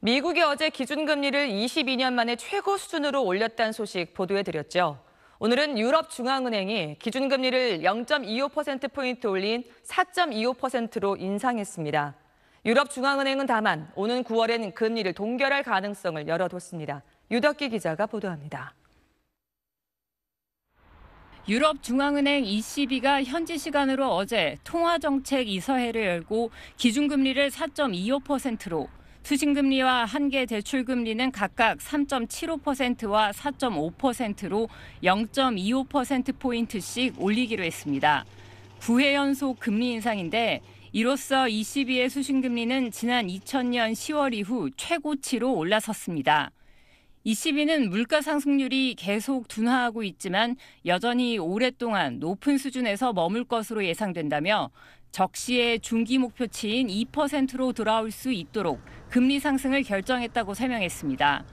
미국이 어제 기준금리를 22년 만에 최고 수준으로 올렸다는 소식 보도해드렸죠. 오늘은 유럽중앙은행이 기준금리를 0.25%포인트 올린 4.25%로 인상했습니다. 유럽중앙은행은 다만 오는 9월엔 금리를 동결할 가능성을 열어뒀습니다. 유덕기 기자가 보도합니다. 유럽중앙은행 ECB가 현지 시간으로 어제 통화정책 이사회를 열고 기준금리를 4.25%로 투신금리와 한계 대출금리는 각각 3.75%와 4.5%로 0.25%포인트씩 올리기로 했습니다. 9회 연속 금리 인상인데 이로써 22의 수신금리는 지난 2000년 10월 이후 최고치로 올라섰습니다. 22는 물가 상승률이 계속 둔화하고 있지만 여전히 오랫동안 높은 수준에서 머물 것으로 예상된다며 적시에 중기 목표치인 2%로 돌아올 수 있도록 금리 상승을 결정했다고 설명했습니다.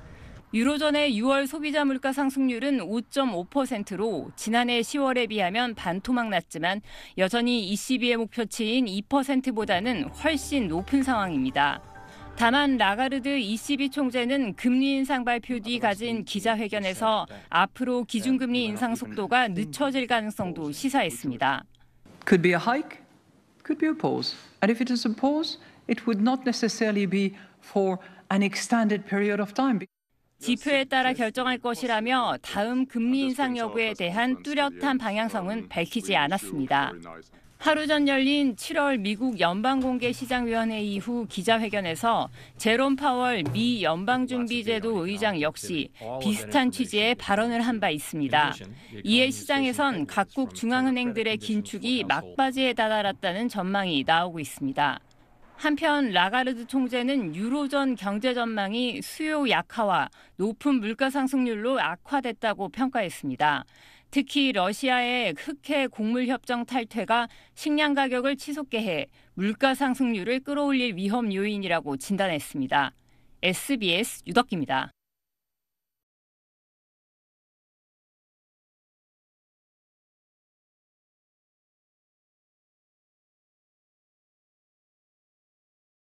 유로전의 6월 소비자 물가 상승률은 5.5%로 지난해 10월에 비하면 반토막 났지만 여전히 ECB의 목표치인 2%보다는 훨씬 높은 상황입니다. 다만 라가르드 ECB 총재는 금리 인상 발표 뒤 가진 기자회견에서 앞으로 기준금리 인상 속도가 늦춰질 가능성도 시사했습니다. Could be a hike. could be a pause. And if it is a pause, it would not necessarily be for an extended period of time. 지표에 따라 결정할 것이라며 다음 금리 인상 여부에 대한 뚜렷한 방향성은 밝히지 않았습니다. 하루 전 열린 7월 미국 연방공개시장위원회 이후 기자회견에서 제롬 파월 미 연방준비제도 의장 역시 비슷한 취지의 발언을 한 바 있습니다. 이에 시장에선 각국 중앙은행들의 긴축이 막바지에 다다랐다는 전망이 나오고 있습니다. 한편 라가르드 총재는 유로존 경제 전망이 수요 약화와 높은 물가 상승률로 악화됐다고 평가했습니다. 특히 러시아의 흑해 곡물 협정 탈퇴가 식량 가격을 치솟게 해 물가 상승률을 끌어올릴 위험 요인이라고 진단했습니다. SBS 유덕기입니다.